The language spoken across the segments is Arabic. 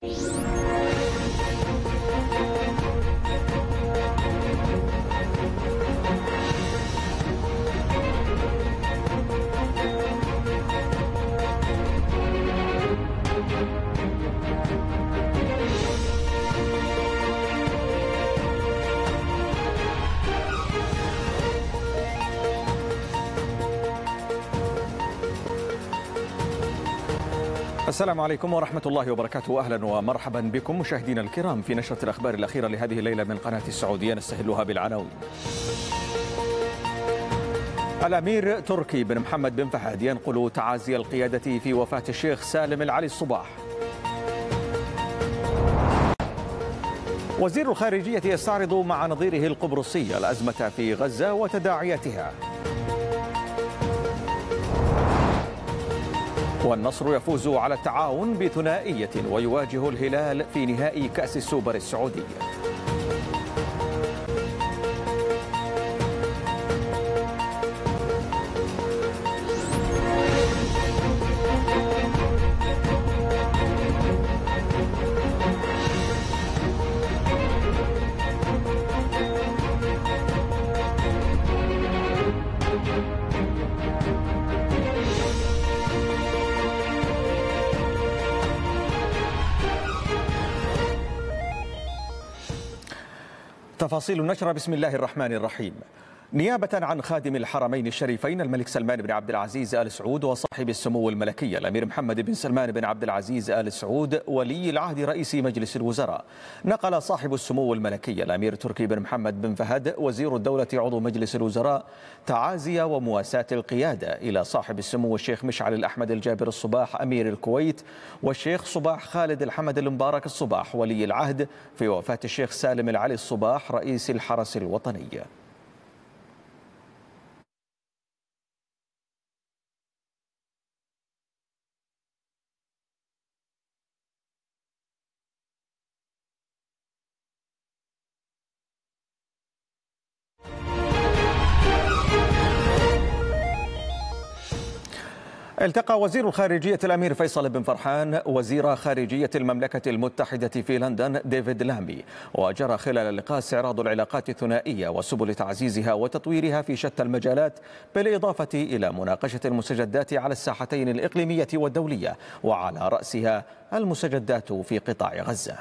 Thank you. السلام عليكم ورحمة الله وبركاته أهلا ومرحبا بكم مشاهدينا الكرام في نشرة الأخبار الأخيرة لهذه الليلة من قناة السعودية نستهلها بالعناوين الأمير تركي بن محمد بن فهد ينقل تعازي القيادة في وفاة الشيخ سالم العلي الصباح وزير الخارجية يستعرض مع نظيره القبرصي الأزمة في غزة وتداعياتها والنصر يفوز على التعاون بثنائية ويواجه الهلال في نهائي كأس السوبر السعودي تفاصيل النشرة بسم الله الرحمن الرحيم نيابة عن خادم الحرمين الشريفين الملك سلمان بن عبد العزيز آل سعود وصاحب السمو الملكي الأمير محمد بن سلمان بن عبد العزيز آل سعود ولي العهد رئيس مجلس الوزراء نقل صاحب السمو الملكي الأمير تركي بن محمد بن فهد وزير الدولة عضو مجلس الوزراء تعازي ومواساة القيادة إلى صاحب السمو الشيخ مشعل الأحمد الجابر الصباح أمير الكويت والشيخ صباح خالد الحمد المبارك الصباح ولي العهد في وفاة الشيخ سالم العلي الصباح رئيس الحرس الوطني التقى وزير الخارجية الأمير فيصل بن فرحان وزير خارجية المملكة المتحدة في لندن ديفيد لامبي وجرى خلال اللقاء استعراض العلاقات الثنائية وسبل تعزيزها وتطويرها في شتى المجالات بالإضافة إلى مناقشة المستجدات على الساحتين الإقليمية والدولية وعلى رأسها المستجدات في قطاع غزة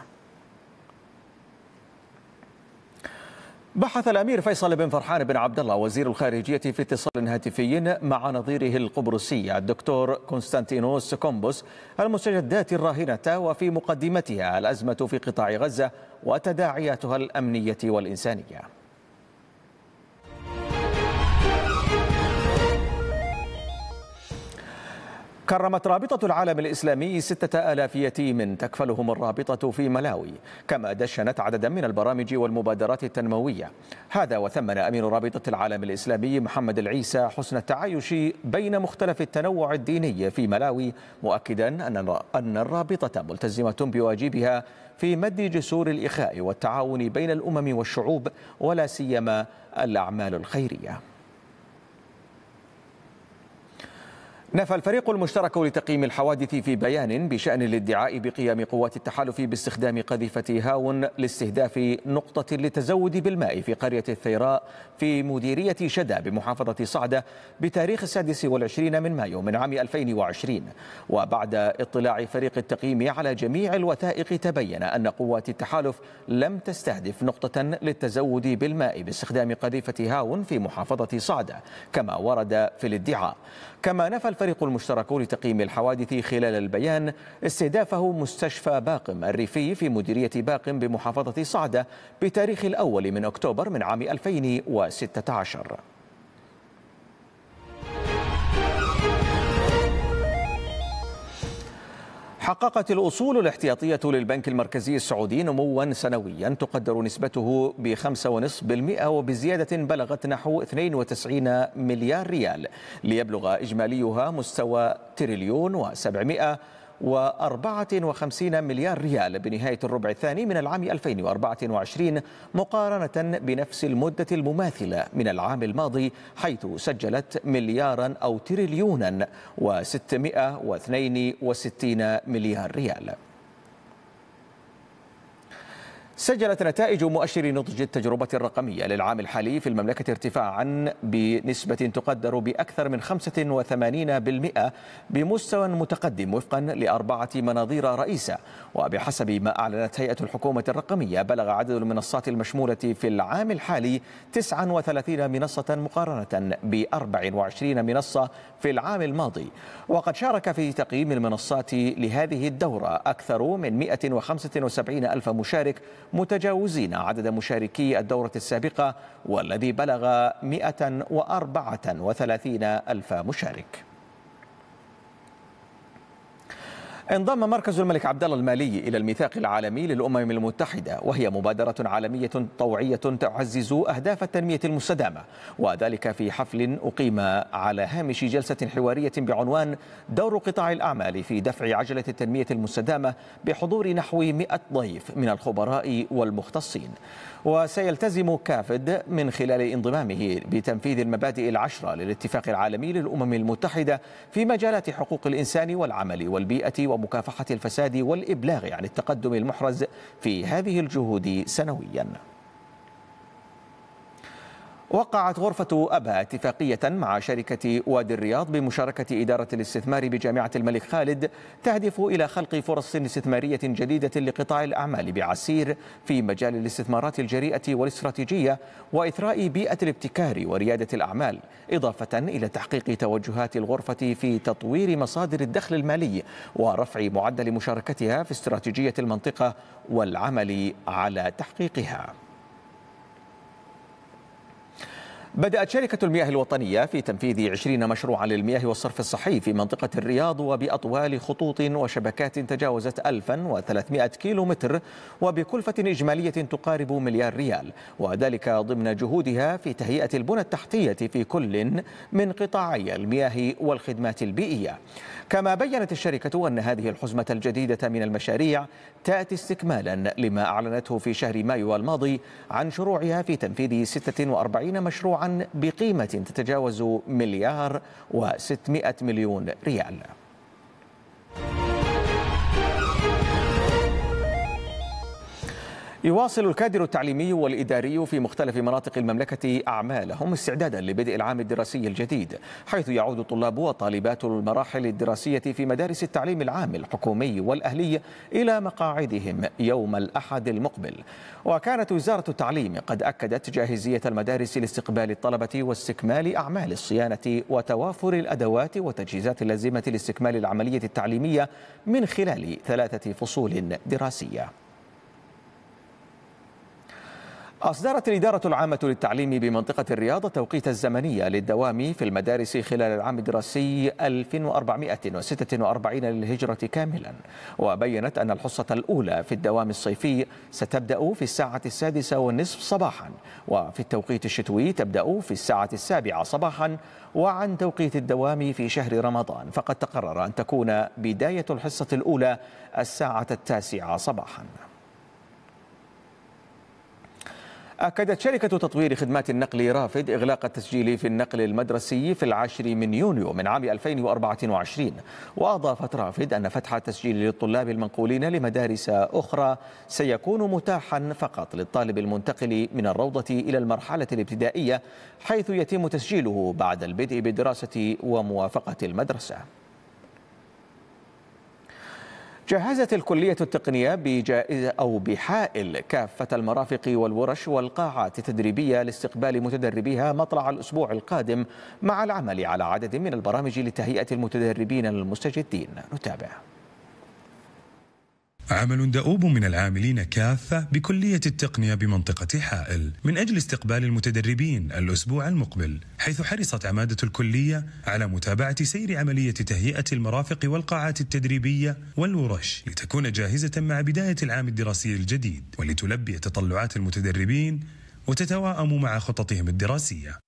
بحث الامير فيصل بن فرحان بن عبد الله وزير الخارجيه في اتصال هاتفي مع نظيره القبرصي الدكتور كونستانتينوس كومبوس المستجدات الراهنه وفي مقدمتها الازمه في قطاع غزه وتداعياتها الامنيه والانسانيه كرمت رابطة العالم الإسلامي ستة آلاف يتيم تكفلهم الرابطة في ملاوي كما دشنت عددا من البرامج والمبادرات التنموية هذا وثمن أمين رابطة العالم الإسلامي محمد العيسى حسن التعايش بين مختلف التنوع الديني في ملاوي مؤكدا أن الرابطة ملتزمة بواجبها في مد جسور الإخاء والتعاون بين الأمم والشعوب ولا سيما الأعمال الخيرية نفى الفريق المشترك لتقييم الحوادث في بيان بشأن الادعاء بقيام قوات التحالف باستخدام قذيفة هاون لاستهداف نقطة للتزود بالماء في قرية الثيراء في مديرية شدة بمحافظة صعدة بتاريخ السادس والعشرين من مايو من عام 2020 وبعد اطلاع فريق التقييم على جميع الوثائق تبين أن قوات التحالف لم تستهدف نقطة للتزود بالماء باستخدام قذيفة هاون في محافظة صعدة كما ورد في الادعاء كما نفى الفريق الفريق المشترك لتقييم الحوادث خلال البيان استهدافه مستشفى باقم الريفي في مديرية باقم بمحافظة صعدة بتاريخ الأول من أكتوبر من عام 2016 حققت الأصول الاحتياطية للبنك المركزي السعودي نموا سنويا تقدر نسبته ب 5.5% وبزيادة بلغت نحو 92 مليار ريال ليبلغ إجماليها مستوى تريليون و700 و54 مليار ريال بنهاية الربع الثاني من العام 2024 مقارنة بنفس المدة المماثلة من العام الماضي حيث سجلت مليارا أو تريليونا و662 مليار ريال سجلت نتائج مؤشر نضج التجربة الرقمية للعام الحالي في المملكة ارتفاعا بنسبة تقدر بأكثر من 85% بمستوى متقدم وفقا لأربعة مناظير رئيسة وبحسب ما أعلنت هيئة الحكومة الرقمية بلغ عدد المنصات المشمولة في العام الحالي 39 منصة مقارنة ب 24 منصة في العام الماضي وقد شارك في تقييم المنصات لهذه الدورة أكثر من 175 ألف مشارك متجاوزين عدد مشاركي الدورة السابقة والذي بلغ 134 ألف مشارك انضم مركز الملك عبد الله المالي الى الميثاق العالمي للامم المتحده وهي مبادره عالميه طوعيه تعزز اهداف التنميه المستدامه وذلك في حفل اقيم على هامش جلسه حواريه بعنوان دور قطاع الاعمال في دفع عجله التنميه المستدامه بحضور نحو 100 ضيف من الخبراء والمختصين وسيلتزم كافد من خلال انضمامه بتنفيذ المبادئ العشره للاتفاق العالمي للامم المتحده في مجالات حقوق الانسان والعمل والبيئه ومكافحة الفساد والإبلاغ عن التقدم المحرز في هذه الجهود سنوياً وقعت غرفة أبها اتفاقية مع شركة وادي الرياض بمشاركة إدارة الاستثمار بجامعة الملك خالد تهدف إلى خلق فرص استثمارية جديدة لقطاع الأعمال بعسير في مجال الاستثمارات الجريئة والاستراتيجية وإثراء بيئة الابتكار وريادة الأعمال إضافة إلى تحقيق توجهات الغرفة في تطوير مصادر الدخل المالي ورفع معدل مشاركتها في استراتيجية المنطقة والعمل على تحقيقها بدأت شركة المياه الوطنية في تنفيذ 20 مشروعا للمياه والصرف الصحي في منطقة الرياض وبأطوال خطوط وشبكات تجاوزت 1300 كيلو متر وبكلفة إجمالية تقارب مليار ريال وذلك ضمن جهودها في تهيئة البنى التحتية في كل من قطاعي المياه والخدمات البيئية كما بيّنت الشركة أن هذه الحزمة الجديدة من المشاريع تأتي استكمالا لما أعلنته في شهر مايو الماضي عن شروعها في تنفيذ 46 مشروعا بقيمة تتجاوز مليار وستمائة مليون ريال يواصل الكادر التعليمي والإداري في مختلف مناطق المملكة أعمالهم استعدادا لبدء العام الدراسي الجديد حيث يعود طلاب وطالبات المراحل الدراسية في مدارس التعليم العام الحكومي والأهلي إلى مقاعدهم يوم الأحد المقبل وكانت وزارة التعليم قد أكدت جاهزية المدارس لاستقبال الطلبة واستكمال أعمال الصيانة وتوافر الأدوات والتجهيزات اللازمة لاستكمال العملية التعليمية من خلال ثلاثة فصول دراسية أصدرت الإدارة العامة للتعليم بمنطقة الرياض التوقيت الزمنية للدوام في المدارس خلال العام الدراسي 1446 للهجرة كاملا وبينت أن الحصة الأولى في الدوام الصيفي ستبدأ في الساعة السادسة والنصف صباحا وفي التوقيت الشتوي تبدأ في الساعة السابعة صباحا وعن توقيت الدوام في شهر رمضان فقد تقرر أن تكون بداية الحصة الأولى الساعة التاسعة صباحا أكدت شركة تطوير خدمات النقل رافد إغلاق التسجيل في النقل المدرسي في العاشر من يونيو من عام 2024 وأضافت رافد أن فتح التسجيل للطلاب المنقولين لمدارس أخرى سيكون متاحا فقط للطالب المنتقل من الروضة إلى المرحلة الابتدائية حيث يتم تسجيله بعد البدء بالدراسة وموافقة المدرسة جهزت الكلية التقنية بجائزة أو بحائل كافة المرافق والورش والقاعات التدريبية لاستقبال متدربيها مطلع الأسبوع القادم مع العمل على عدد من البرامج لتهيئة المتدربين المستجدين نتابع عمل دؤوب من العاملين كافة بكلية التقنية بمنطقة حائل من أجل استقبال المتدربين الأسبوع المقبل حيث حرصت عمادة الكلية على متابعة سير عملية تهيئة المرافق والقاعات التدريبية والورش لتكون جاهزة مع بداية العام الدراسي الجديد ولتلبي تطلعات المتدربين وتتواءم مع خططهم الدراسية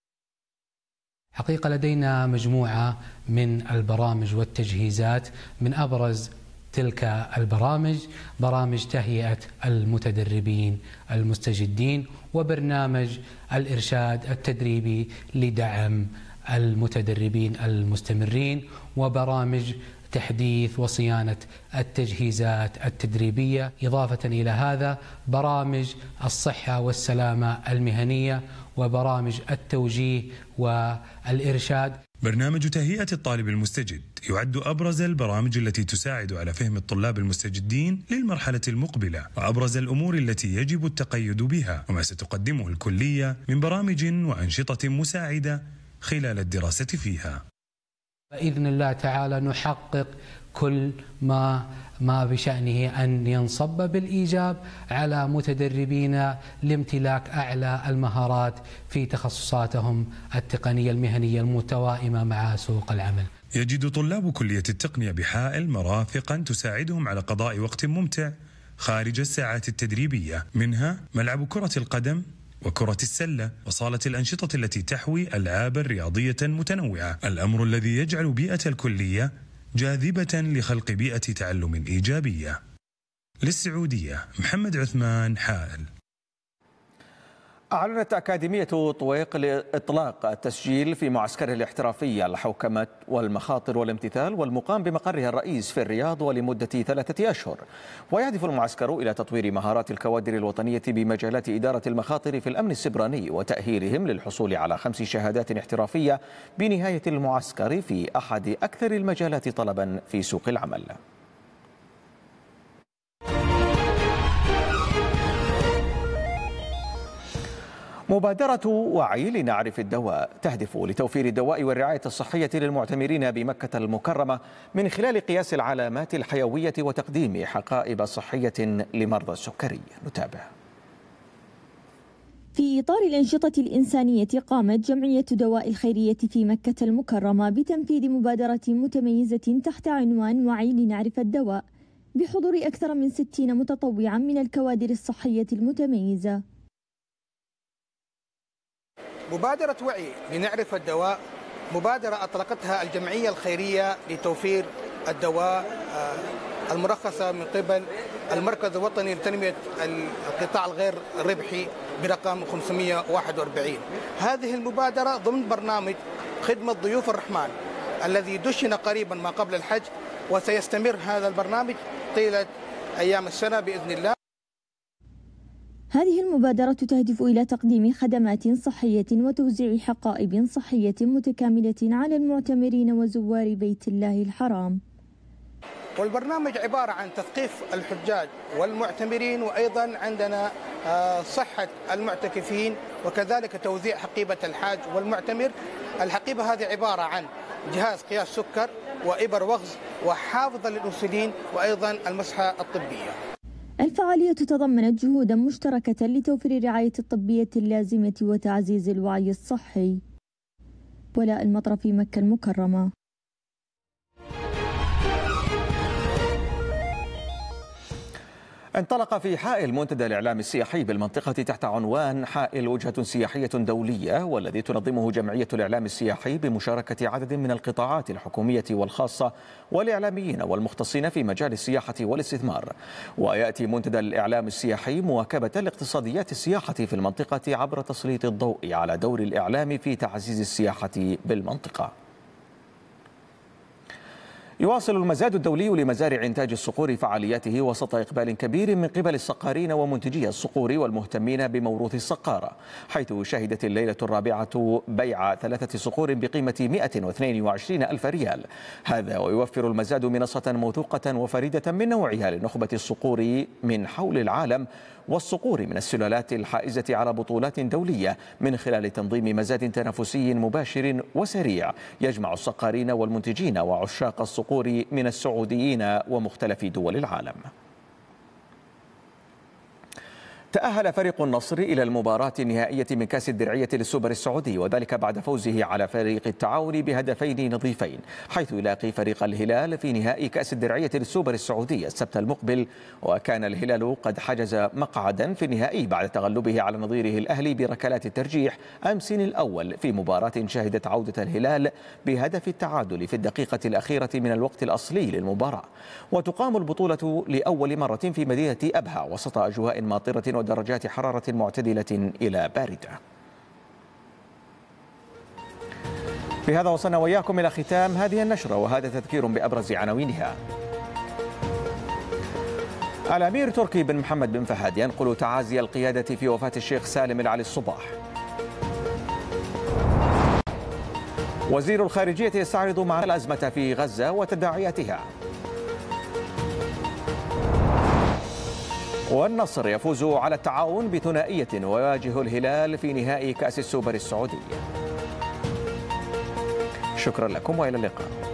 حقيقة لدينا مجموعة من البرامج والتجهيزات من أبرز تلك البرامج برامج تهيئه المتدربين المستجدين وبرنامج الارشاد التدريبي لدعم المتدربين المستمرين وبرامج تحديث وصيانه التجهيزات التدريبيه، اضافه الى هذا برامج الصحه والسلامه المهنيه وبرامج التوجيه والارشاد برنامج تهيئة الطالب المستجد يعد أبرز البرامج التي تساعد على فهم الطلاب المستجدين للمرحلة المقبلة وأبرز الأمور التي يجب التقيد بها وما ستقدمه الكلية من برامج وأنشطة مساعدة خلال الدراسة فيها. بإذن الله تعالى نحقق كل ما ما بشأنه أن ينصب بالإيجاب على متدربين لامتلاك أعلى المهارات في تخصصاتهم التقنية المهنية المتوائمة مع سوق العمل يجد طلاب كلية التقنية بحائل مرافقا تساعدهم على قضاء وقت ممتع خارج الساعات التدريبية منها ملعب كرة القدم وكرة السلة وصالة الأنشطة التي تحوي ألعابا رياضية متنوعة الأمر الذي يجعل بيئة الكلية جاذبة لخلق بيئة تعلم إيجابية للسعودية محمد عثمان حائل أعلنت أكاديمية طويق لإطلاق التسجيل في معسكرها الاحترافي الحوكمة والمخاطر والامتثال والمقام بمقرها الرئيس في الرياض ولمدة ثلاثة أشهر ويهدف المعسكر إلى تطوير مهارات الكوادر الوطنية بمجالات إدارة المخاطر في الأمن السبراني وتأهيلهم للحصول على خمس شهادات احترافية بنهاية المعسكر في أحد أكثر المجالات طلبا في سوق العمل مبادرة وعي لنعرف الدواء تهدف لتوفير الدواء والرعاية الصحية للمعتمرين بمكة المكرمة من خلال قياس العلامات الحيوية وتقديم حقائب صحية لمرضى السكري نتابع في إطار الأنشطة الإنسانية قامت جمعية دواء الخيرية في مكة المكرمة بتنفيذ مبادرة متميزة تحت عنوان وعي لنعرف الدواء بحضور أكثر من 60 متطوعا من الكوادر الصحية المتميزة مبادرة وعي لنعرف الدواء مبادرة أطلقتها الجمعية الخيرية لتوفير الدواء آه، المرخصة من قبل المركز الوطني لتنمية القطاع الغير الربحي برقم 541 هذه المبادرة ضمن برنامج خدمة ضيوف الرحمن الذي دشن قريبا ما قبل الحج وسيستمر هذا البرنامج طيلة أيام السنة بإذن الله هذه المبادرة تهدف إلى تقديم خدمات صحية وتوزيع حقائب صحية متكاملة على المعتمرين وزوار بيت الله الحرام والبرنامج عبارة عن تثقيف الحجاج والمعتمرين وأيضا عندنا آه، صحة المعتكفين وكذلك توزيع حقيبة الحاج والمعتمر الحقيبة هذه عبارة عن جهاز قياس سكر وإبر وغز وحافظة للأنسولين وأيضا المسحة الطبية الفعالية تضمنت جهودا مشتركة لتوفير الرعاية الطبية اللازمة وتعزيز الوعي الصحي ولاء في مكة المكرمة انطلق في حائل منتدى الإعلام السياحي بالمنطقة تحت عنوان حائل وجهة سياحية دولية والذي تنظمه جمعية الإعلام السياحي بمشاركة عدد من القطاعات الحكومية والخاصة والإعلاميين والمختصين في مجال السياحة والاستثمار ويأتي منتدى الإعلام السياحي مواكبة لاقتصاديات السياحة في المنطقة عبر تسليط الضوء على دور الإعلام في تعزيز السياحة بالمنطقة يواصل المزاد الدولي لمزارع إنتاج الصقور فعالياته وسط إقبال كبير من قبل الصقارين ومنتجي الصقور والمهتمين بموروث الصقارة حيث شهدت الليلة الرابعة بيع ثلاثة صقور بقيمة 122 ألف ريال هذا ويوفر المزاد منصة موثوقة وفريدة من نوعها لنخبة الصقور من حول العالم والصقور من السلالات الحائزة على بطولات دولية من خلال تنظيم مزاد تنافسي مباشر وسريع يجمع الصقارين والمنتجين وعشاق الصقور من السعوديين ومختلف دول العالم تأهل فريق النصر إلى المباراة النهائية من كأس الدرعية للسوبر السعودي وذلك بعد فوزه على فريق التعاون بهدفين نظيفين حيث يلاقي فريق الهلال في نهائي كأس الدرعية للسوبر السعودي السبت المقبل وكان الهلال قد حجز مقعدا في النهائي بعد تغلبه على نظيره الأهلي بركلات الترجيح أمس الأول في مباراة شهدت عودة الهلال بهدف التعادل في الدقيقة الأخيرة من الوقت الأصلي للمباراة وتقام البطولة لأول مرة في مدينة أبها وسط أجواء ماطرة ودرجات حرارة معتدلة إلى باردة بهذا وصلنا وإياكم إلى ختام هذه النشرة وهذا تذكير بأبرز عناوينها الأمير تركي بن محمد بن فهد ينقل تعازي القيادة في وفاة الشيخ سالم العلي الصباح وزير الخارجية يستعرض مع الأزمة في غزة وتداعياتها والنصر يفوز على التعاون بثنائية ويواجه الهلال في نهائي كأس السوبر السعودي شكرا لكم وإلى اللقاء